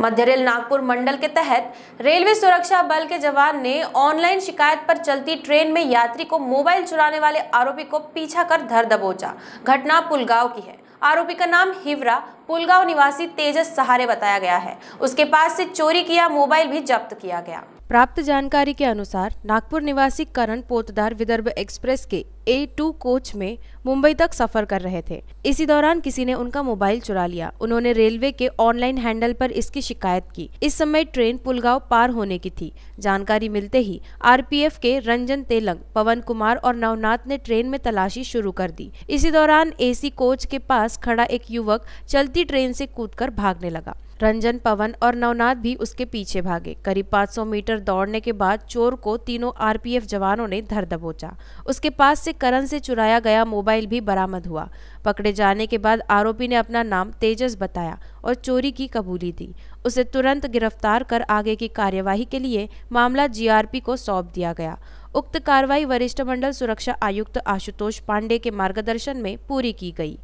मध्य rail Nagpur मंडल के तहत railway सुरक्षा बल के जवान ने ऑनलाइन शिकायत पर चलती ट्रेन में यात्री को मोबाइल चुराने वाले आरोपी को पीछा कर धर दबोचा घटना पुलगांव की है आरोपी का नाम हिवरा पुलगांव निवासी तेजस सहारे बताया गया है उसके पास से चोरी किया मोबाइल भी जब्त किया गया प्राप्त जानकारी के अनुसार नागपुर निवासी करण पोतदार विदर्भ एक्सप्रेस के ए टू कोच में मुंबई तक सफर कर रहे थे इसी दौरान किसी ने उनका मोबाइल चुरा लिया उन्होंने रेलवे के ऑनलाइन हैंडल पर इसकी शिकायत की इस समय ट्रेन पुलगांव पार होने की थी जानकारी मिलते ही आरपीएफ के रंजन तेलंग पवन कुमार और नवनाथ ने ट्रेन में तलाशी शुरू कर दी इसी दौरान एसी कोच के पास खड़ा एक युवक चलती ट्रेन से कूदकर भागने लगा रंजन पवन और नवनाथ भी उसके पीछे भागे करीब 500 मीटर दौड़ने के बाद चोर को तीनों आरपीएफ जवानों ने धर दबोचा उसके पास से करण से चुराया गया मोबाइल भी बरामद हुआ पकड़े जाने के बाद आरोपी ने अपना नाम तेजस बताया और चोरी की कबूली दी उसे तुरंत गिरफ्तार कर आगे की कार्यवाही के लिए मामला जीआरपी को सौंप दिया गया उक्त कार्रवाई वरिष्ठ मंडल सुरक्षा आयुक्त आशुतोष पांडे के मार्गदर्शन में पूरी की गई